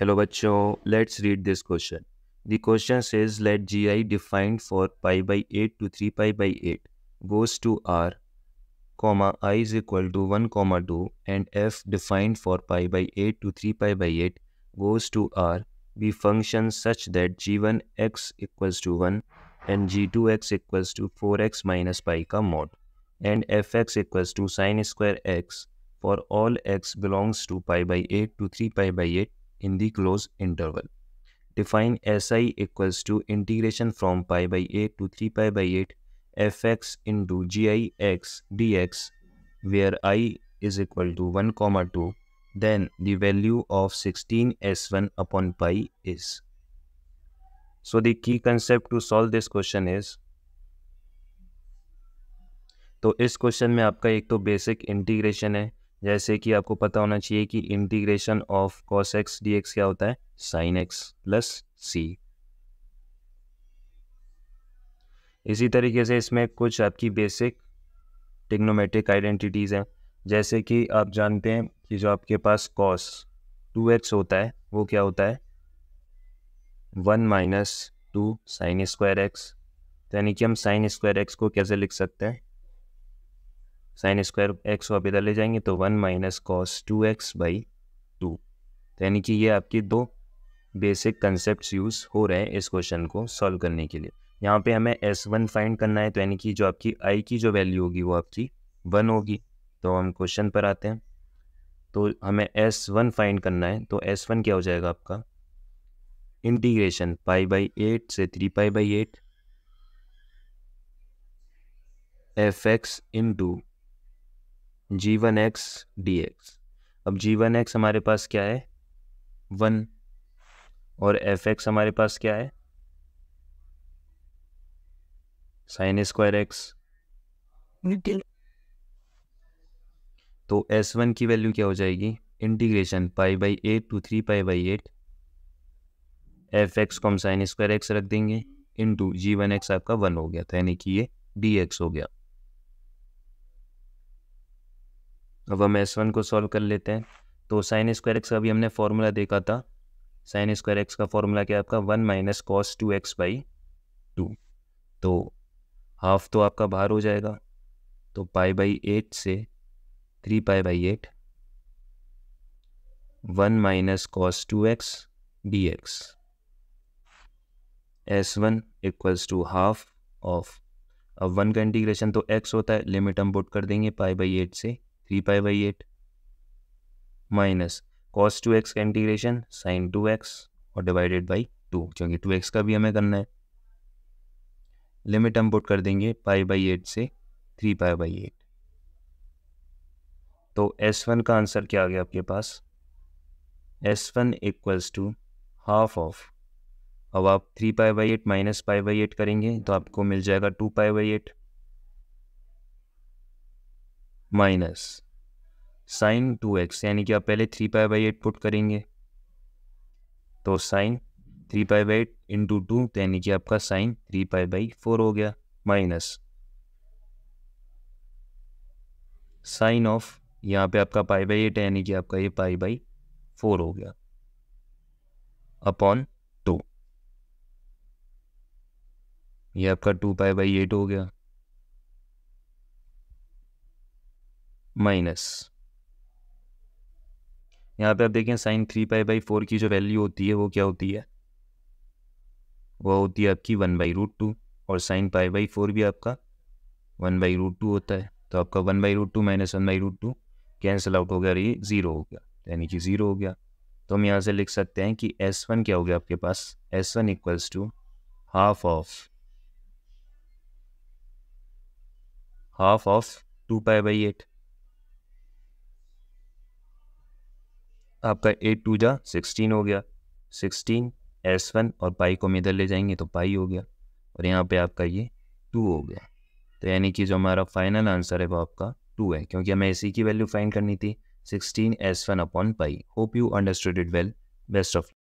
Hello bacho. let's read this question. The question says let gi defined for pi by 8 to 3 pi by 8 goes to r, comma i is equal to 1 comma 2 and f defined for pi by 8 to 3 pi by 8 goes to r be functions such that g1x equals to 1 and g2x equals to 4x minus pi ka mod and fx equals to sine square x for all x belongs to pi by 8 to 3 pi by 8 in the closed interval. Define Si equals to integration from pi by 8 to 3 pi by 8 fx into gi x dx where i is equal to 1 comma 2 then the value of 16 s1 upon pi is. So the key concept to solve this question is तो इस question में आपका एक तो basic integration है जैसे कि आपको पता होना चाहिए कि integration of cos x d x क्या होता है साइन एक्स प्लस सी इसी तरीके से इसमें कुछ आपकी बेसिक टिग्नोमेट्रिक आइडेंटिटीज़ हैं जैसे कि आप जानते हैं कि जो आपके पास कॉस टू एक्स होता है वो क्या होता है one minus two sine square x यानी कि हम साइन स्क्वायर एक्स को कैसे लिख सकते हैं साइन स्क्वायर एक्स को आप इधर ले जाएंगे तो one minus cos two x by two तो यानी कि ये आपकी दो बेसिक कंसेप्ट यूज़ हो रहे हैं इस क्वेश्चन को सॉल्व करने के लिए यहाँ पे हमें एस वन फाइंड करना है तो यानी कि जो आपकी आई की जो वैल्यू होगी वो आपकी वन होगी तो हम क्वेश्चन पर आते हैं तो हमें एस वन फाइंड करना है तो एस वन क्या हो जाएगा आपका इंटीग्रेशन पाई बाई एट से three pi by eight f x into g one x d x अब जी वन एक्स हमारे पास क्या है वन और एफ एक्स हमारे पास क्या है साइन स्क्वायर एक्स तो एस वन की वैल्यू क्या हो जाएगी integration pi by eight to three pi by eight f x को हम साइन स्क्वायर एक्स रख देंगे इंटू जी वन एक्स आपका वन हो गया था यानी कि ये डी एक्स हो गया अब हम एस वन को सॉल्व कर लेते हैं तो साइन स्क्वायर एक्स का भी हमने फॉर्मूला देखा था साइन स्क्वायर एक्स का फॉर्मूला क्या आपका one minus cos two x by two तो हाफ तो आपका बाहर हो जाएगा तो पाई बाई एट से three pi by eight one minus cos two x d x S one equals to half of अब वन का इंटीग्रेशन तो एक्स होता है लिमिट हम पुट कर देंगे पाई बाई एट से three pi by eight minus cos two x का इंटीग्रेशन साइन टू एक्स और डिवाइडेड बाई टू क्योंकि टू एक्स का भी हमें करना है लिमिट हम पुट कर देंगे पाई बाई एट से थ्री पाई बाई एट तो एस वन का आंसर क्या आ गया आपके पास S one equals to half of अब आप three pi by eight minus pi by eight करेंगे तो आपको मिल जाएगा two pi by eight minus sine two x यानी कि आप पहले three pi by eight put करेंगे तो sine three pi by eight into two यानी कि आपका sine three pi by four हो गया माइनस साइन ऑफ यहाँ पे आपका पाई बाई एट यानी कि आपका ये पाई बाई फोर हो गया अपॉन टू ये आपका टू पाई बाई एट हो गया माइनस यहाँ पे आप देखें sine three pi by four की जो वैल्यू होती है वो क्या होती है वह होती है आपकी वन बाई रूट टू और साइन पाई बाई फोर भी आपका वन बाई रूट टू होता है तो आपका one by root two minus one by root two cancel out हो गया ये ज़ीरो हो गया यानी कि ज़ीरो हो गया तो हम यहाँ से लिख सकते हैं कि एस वन क्या हो गया आपके पास S one equals to half of half of two pi by eight आपका एट टू जा सिक्सटीन हो गया सिक्सटीन एस वन और पाई को हम इधर ले जाएंगे तो पाई हो गया और यहाँ पे आपका ये टू हो गया तो यानी कि जो हमारा फाइनल आंसर है वो आपका टू है क्योंकि हमें इसी की वैल्यू फाइंड करनी थी sixteen S one upon pi hope you understood it well best of